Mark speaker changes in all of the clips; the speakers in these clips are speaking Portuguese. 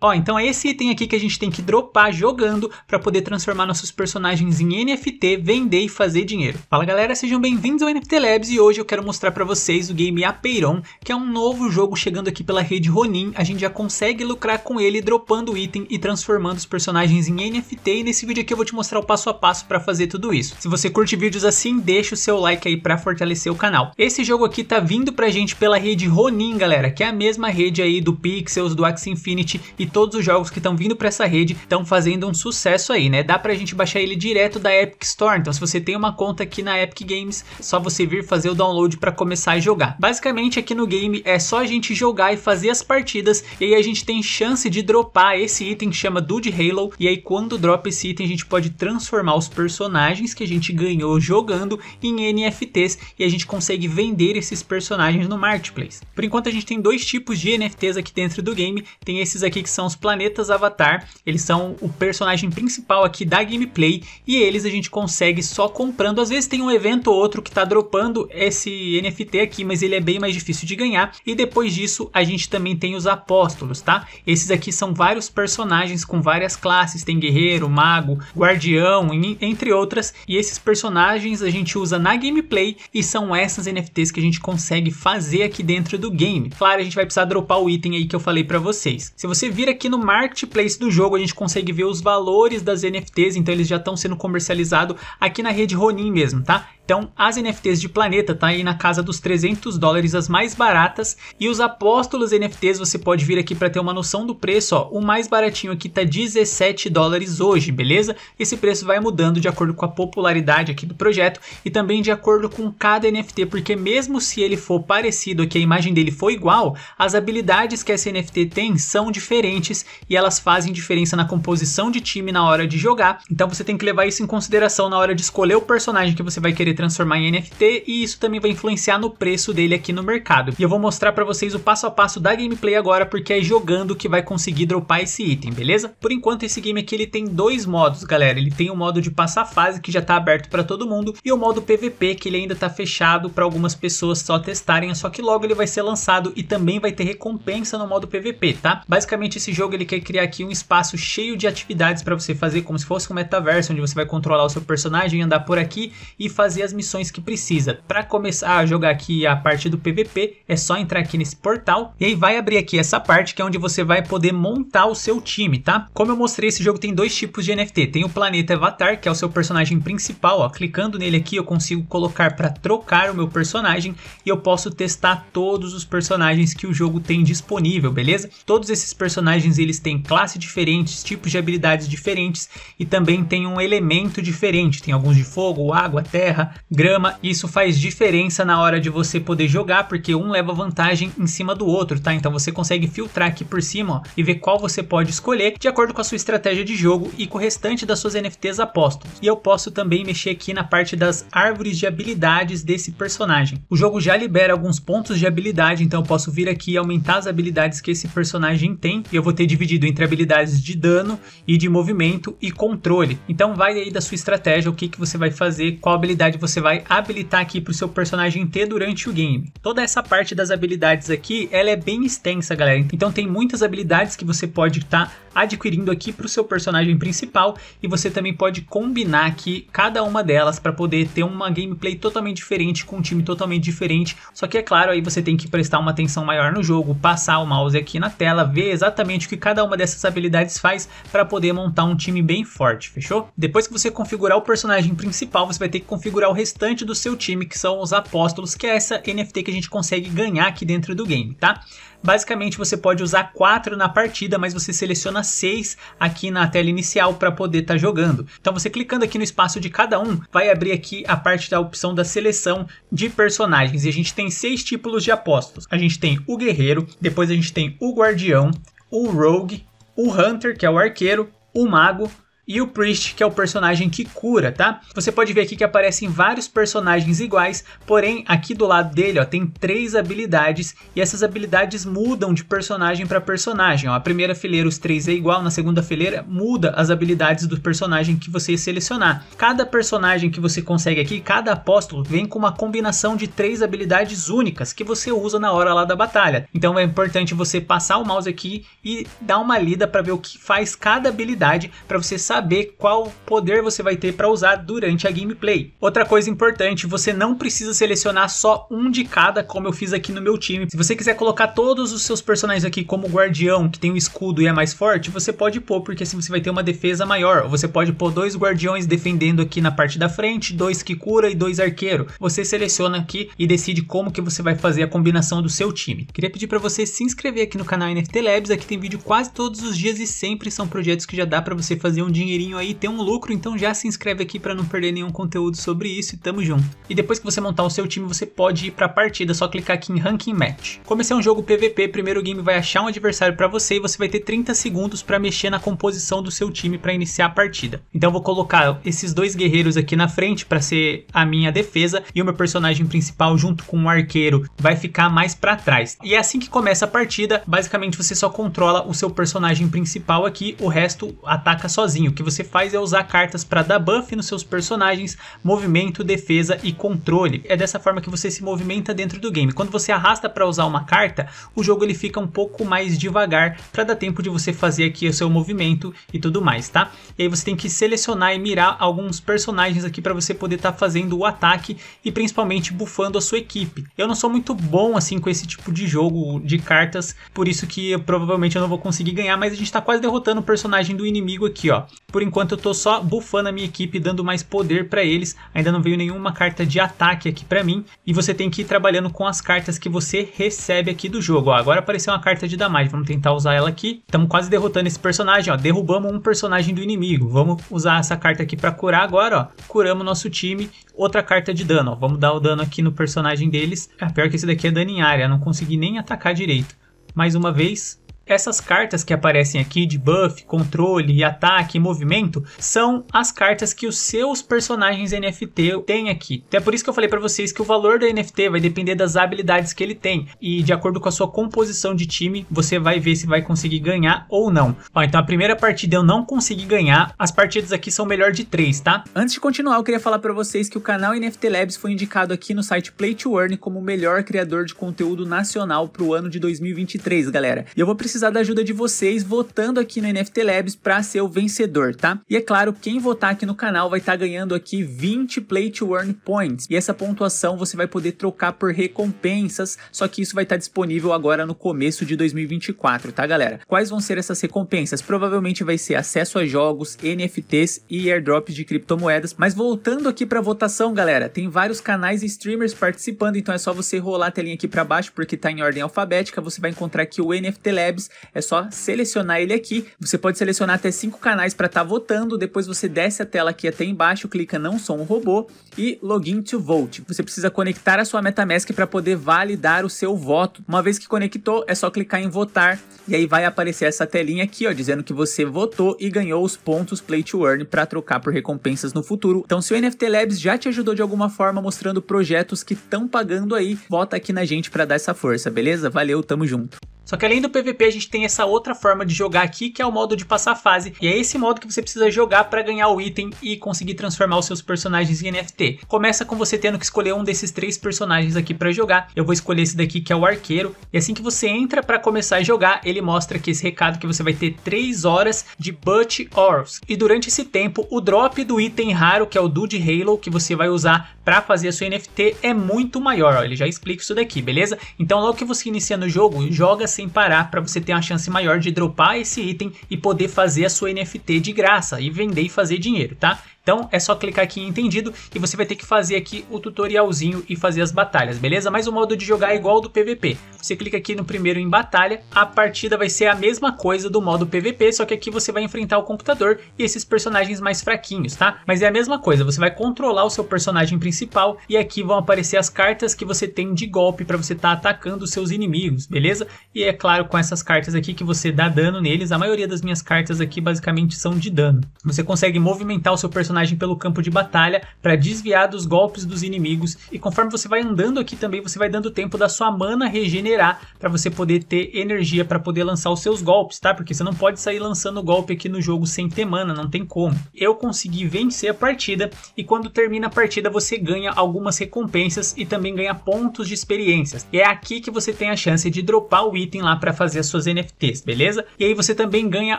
Speaker 1: Ó, então é esse item aqui que a gente tem que dropar jogando para poder transformar nossos personagens em NFT, vender e fazer dinheiro. Fala galera, sejam bem-vindos ao NFT Labs e hoje eu quero mostrar para vocês o game Apeiron, que é um novo jogo chegando aqui pela rede Ronin. A gente já consegue lucrar com ele dropando item e transformando os personagens em NFT e nesse vídeo aqui eu vou te mostrar o passo a passo para fazer tudo isso. Se você curte vídeos assim, deixa o seu like aí para fortalecer o canal. Esse jogo aqui tá vindo pra gente pela rede Ronin, galera, que é a mesma rede aí do Pixels, do Axie Infinity e todos os jogos que estão vindo para essa rede estão fazendo um sucesso aí, né? Dá pra gente baixar ele direto da Epic Store. Então, se você tem uma conta aqui na Epic Games, só você vir fazer o download para começar a jogar. Basicamente, aqui no game é só a gente jogar e fazer as partidas, e aí a gente tem chance de dropar esse item que chama Dude Halo, e aí quando dropa esse item, a gente pode transformar os personagens que a gente ganhou jogando em NFTs e a gente consegue vender esses personagens no marketplace. Por enquanto, a gente tem dois tipos de NFTs aqui dentro do game, tem esses aqui que são os planetas Avatar. Eles são o personagem principal aqui da gameplay e eles a gente consegue só comprando. Às vezes tem um evento ou outro que está dropando esse NFT aqui, mas ele é bem mais difícil de ganhar. E depois disso a gente também tem os apóstolos, tá? Esses aqui são vários personagens com várias classes, tem guerreiro, mago, guardião, entre outras. E esses personagens a gente usa na gameplay e são essas NFTs que a gente consegue fazer aqui dentro do game. Claro, a gente vai precisar dropar o item aí que eu falei para vocês. Se você vira aqui no marketplace do jogo, a gente consegue ver os valores das NFTs, então eles já estão sendo comercializados aqui na rede Ronin mesmo, tá? Então, as NFTs de Planeta tá aí na casa dos 300 dólares as mais baratas e os Apóstolos NFTs você pode vir aqui para ter uma noção do preço, ó. O mais baratinho aqui tá 17 dólares hoje, beleza? Esse preço vai mudando de acordo com a popularidade aqui do projeto e também de acordo com cada NFT, porque mesmo se ele for parecido, que a imagem dele for igual, as habilidades que essa NFT tem são diferentes e elas fazem diferença na composição de time na hora de jogar. Então você tem que levar isso em consideração na hora de escolher o personagem que você vai querer transformar em NFT e isso também vai influenciar no preço dele aqui no mercado. E eu vou mostrar para vocês o passo a passo da gameplay agora, porque é jogando que vai conseguir dropar esse item, beleza? Por enquanto esse game aqui ele tem dois modos, galera. Ele tem o modo de passar fase que já tá aberto para todo mundo e o modo PVP que ele ainda tá fechado para algumas pessoas só testarem, só que logo ele vai ser lançado e também vai ter recompensa no modo PVP, tá? Basicamente esse jogo ele quer criar aqui um espaço cheio de atividades para você fazer como se fosse um metaverso, onde você vai controlar o seu personagem, andar por aqui e fazer as missões que precisa. Para começar a jogar aqui a parte do PVP, é só entrar aqui nesse portal e aí vai abrir aqui essa parte que é onde você vai poder montar o seu time, tá? Como eu mostrei, esse jogo tem dois tipos de NFT. Tem o planeta Avatar, que é o seu personagem principal, ó. Clicando nele aqui, eu consigo colocar para trocar o meu personagem e eu posso testar todos os personagens que o jogo tem disponível, beleza? Todos esses personagens eles têm classe diferentes, tipos de habilidades diferentes e também tem um elemento diferente. Tem alguns de fogo, água, terra, grama. Isso faz diferença na hora de você poder jogar, porque um leva vantagem em cima do outro, tá? Então você consegue filtrar aqui por cima ó, e ver qual você pode escolher de acordo com a sua estratégia de jogo e com o restante das suas NFTs apostos. E eu posso também mexer aqui na parte das árvores de habilidades desse personagem. O jogo já libera alguns pontos de habilidade, então eu posso vir aqui e aumentar as habilidades que esse personagem tem e eu vou ter dividido entre habilidades de dano e de movimento e controle. Então vai aí da sua estratégia o que, que você vai fazer, qual habilidade você você vai habilitar aqui para o seu personagem ter durante o game. Toda essa parte das habilidades aqui, ela é bem extensa, galera. Então tem muitas habilidades que você pode estar tá adquirindo aqui para o seu personagem principal e você também pode combinar aqui cada uma delas para poder ter uma gameplay totalmente diferente com um time totalmente diferente. Só que é claro, aí você tem que prestar uma atenção maior no jogo, passar o mouse aqui na tela, ver exatamente o que cada uma dessas habilidades faz para poder montar um time bem forte, fechou? Depois que você configurar o personagem principal, você vai ter que configurar o restante do seu time, que são os apóstolos, que é essa NFT que a gente consegue ganhar aqui dentro do game, tá? Basicamente você pode usar quatro na partida, mas você seleciona seis aqui na tela inicial para poder estar tá jogando. Então você clicando aqui no espaço de cada um, vai abrir aqui a parte da opção da seleção de personagens. E a gente tem seis tipos de apóstolos. A gente tem o guerreiro, depois a gente tem o guardião, o rogue, o hunter, que é o arqueiro, o mago, e o Priest, que é o personagem que cura, tá? Você pode ver aqui que aparecem vários personagens iguais, porém aqui do lado dele ó, tem três habilidades e essas habilidades mudam de personagem para personagem. Ó. A primeira fileira os três é igual, na segunda fileira muda as habilidades do personagem que você selecionar. Cada personagem que você consegue aqui, cada apóstolo vem com uma combinação de três habilidades únicas que você usa na hora lá da batalha. Então é importante você passar o mouse aqui e dar uma lida para ver o que faz cada habilidade para você saber saber qual poder você vai ter para usar durante a gameplay. Outra coisa importante, você não precisa selecionar só um de cada, como eu fiz aqui no meu time. Se você quiser colocar todos os seus personagens aqui como guardião, que tem um escudo e é mais forte, você pode pôr, porque assim você vai ter uma defesa maior. Você pode pôr dois guardiões defendendo aqui na parte da frente, dois que cura e dois arqueiro. Você seleciona aqui e decide como que você vai fazer a combinação do seu time. Queria pedir para você se inscrever aqui no canal NFT Labs, aqui tem vídeo quase todos os dias e sempre são projetos que já dá para você fazer um dinheiro dinheirinho aí, ter um lucro, então já se inscreve aqui para não perder nenhum conteúdo sobre isso e tamo junto. E depois que você montar o seu time, você pode ir para a partida, só clicar aqui em Ranking Match. Como esse é um jogo PVP, primeiro o game vai achar um adversário para você e você vai ter 30 segundos para mexer na composição do seu time para iniciar a partida. Então eu vou colocar esses dois guerreiros aqui na frente para ser a minha defesa e o meu personagem principal junto com o arqueiro vai ficar mais para trás. E é assim que começa a partida, basicamente você só controla o seu personagem principal aqui, o resto ataca sozinho que você faz é usar cartas para dar buff nos seus personagens, movimento, defesa e controle. É dessa forma que você se movimenta dentro do game. Quando você arrasta para usar uma carta, o jogo ele fica um pouco mais devagar para dar tempo de você fazer aqui o seu movimento e tudo mais, tá? E aí você tem que selecionar e mirar alguns personagens aqui para você poder estar tá fazendo o ataque e principalmente bufando a sua equipe. Eu não sou muito bom assim com esse tipo de jogo de cartas, por isso que eu, provavelmente eu não vou conseguir ganhar, mas a gente está quase derrotando o personagem do inimigo aqui, ó. Por enquanto eu tô só bufando a minha equipe, dando mais poder para eles. Ainda não veio nenhuma carta de ataque aqui para mim. E você tem que ir trabalhando com as cartas que você recebe aqui do jogo. Ó, agora apareceu uma carta de damage, vamos tentar usar ela aqui. Estamos quase derrotando esse personagem, ó. Derrubamos um personagem do inimigo. Vamos usar essa carta aqui para curar agora, ó. Curamos nosso time. Outra carta de dano, ó. Vamos dar o dano aqui no personagem deles. Ah, pior que esse daqui é dano em área, não consegui nem atacar direito. Mais uma vez, essas cartas que aparecem aqui de buff, controle, ataque e movimento são as cartas que os seus personagens NFT têm aqui. Então é por isso que eu falei para vocês que o valor da NFT vai depender das habilidades que ele tem e de acordo com a sua composição de time, você vai ver se vai conseguir ganhar ou não. Ó, então a primeira partida eu não consegui ganhar, as partidas aqui são melhor de três, tá? Antes de continuar, eu queria falar para vocês que o canal NFT Labs foi indicado aqui no site Play to Earn como o melhor criador de conteúdo nacional para o ano de 2023, galera. E eu vou precisar precisar da ajuda de vocês votando aqui no NFT Labs para ser o vencedor, tá? E é claro, quem votar aqui no canal vai estar tá ganhando aqui 20 Play to Earn Points. E essa pontuação você vai poder trocar por recompensas, só que isso vai estar tá disponível agora no começo de 2024, tá galera? Quais vão ser essas recompensas? Provavelmente vai ser acesso a jogos, NFTs e airdrops de criptomoedas. Mas voltando aqui para votação, galera, tem vários canais e streamers participando, então é só você rolar a telinha aqui para baixo porque tá em ordem alfabética, você vai encontrar aqui o NFT Labs é só selecionar ele aqui. Você pode selecionar até cinco canais para estar tá votando, depois você desce a tela aqui até embaixo, clica não sou um robô e login to vote. Você precisa conectar a sua MetaMask para poder validar o seu voto. Uma vez que conectou, é só clicar em votar e aí vai aparecer essa telinha aqui, ó, dizendo que você votou e ganhou os pontos Play to Earn para trocar por recompensas no futuro. Então, se o NFT Labs já te ajudou de alguma forma mostrando projetos que estão pagando aí, vota aqui na gente para dar essa força, beleza? Valeu, tamo junto. Só que além do PVP, a gente tem essa outra forma de jogar aqui, que é o modo de passar fase. E é esse modo que você precisa jogar para ganhar o item e conseguir transformar os seus personagens em NFT. Começa com você tendo que escolher um desses três personagens aqui para jogar. Eu vou escolher esse daqui que é o arqueiro. E assim que você entra para começar a jogar, ele mostra que esse recado que você vai ter 3 horas de Butch Ors. E durante esse tempo, o drop do item raro, que é o Dude Halo, que você vai usar para fazer a sua NFT, é muito maior. Ó, ele já explica isso daqui, beleza? Então logo que você inicia no jogo, joga sem parar para você ter uma chance maior de dropar esse item e poder fazer a sua NFT de graça e vender e fazer dinheiro, tá? Então é só clicar aqui em entendido e você vai ter que fazer aqui o tutorialzinho e fazer as batalhas, beleza? Mas o modo de jogar é igual ao do PVP. Você clica aqui no primeiro em batalha, a partida vai ser a mesma coisa do modo PVP, só que aqui você vai enfrentar o computador e esses personagens mais fraquinhos, tá? Mas é a mesma coisa, você vai controlar o seu personagem principal e aqui vão aparecer as cartas que você tem de golpe para você estar tá atacando os seus inimigos, beleza? E é claro, com essas cartas aqui que você dá dano neles, a maioria das minhas cartas aqui basicamente são de dano. Você consegue movimentar o seu personagem personagem pelo campo de batalha para desviar dos golpes dos inimigos e conforme você vai andando aqui também você vai dando tempo da sua mana regenerar para você poder ter energia para poder lançar os seus golpes, tá? Porque você não pode sair lançando golpe aqui no jogo sem ter mana, não tem como. Eu consegui vencer a partida e quando termina a partida você ganha algumas recompensas e também ganha pontos de experiências. E é aqui que você tem a chance de dropar o item lá para fazer as suas NFTs, beleza? E aí você também ganha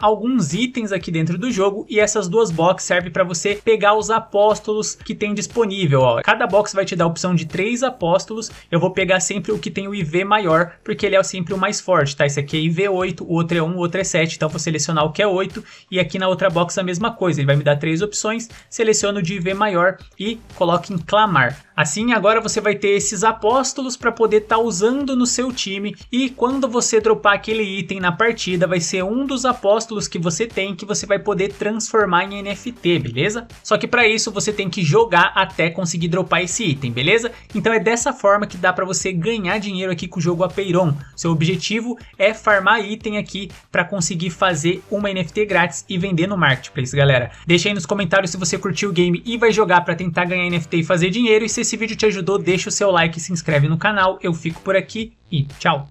Speaker 1: alguns itens aqui dentro do jogo e essas duas box servem para você pegar os apóstolos que tem disponível. Ó. Cada box vai te dar a opção de três apóstolos. Eu vou pegar sempre o que tem o IV maior, porque ele é sempre o mais forte, tá? Esse aqui é IV8, o outro é 1, o outro é 7. Então vou selecionar o que é 8 e aqui na outra box a mesma coisa. Ele vai me dar três opções, seleciono o de IV maior e coloco em clamar. Assim, agora você vai ter esses apóstolos para poder estar tá usando no seu time e quando você dropar aquele item na partida, vai ser um dos apóstolos que você tem que você vai poder transformar em NFT, beleza? Só que para isso você tem que jogar até conseguir dropar esse item, beleza? Então é dessa forma que dá para você ganhar dinheiro aqui com o jogo Apeiron. Seu objetivo é farmar item aqui para conseguir fazer uma NFT grátis e vender no marketplace, galera. Deixa aí nos comentários se você curtiu o game e vai jogar para tentar ganhar NFT e fazer dinheiro. E se esse vídeo te ajudou, deixa o seu like, e se inscreve no canal. Eu fico por aqui e tchau.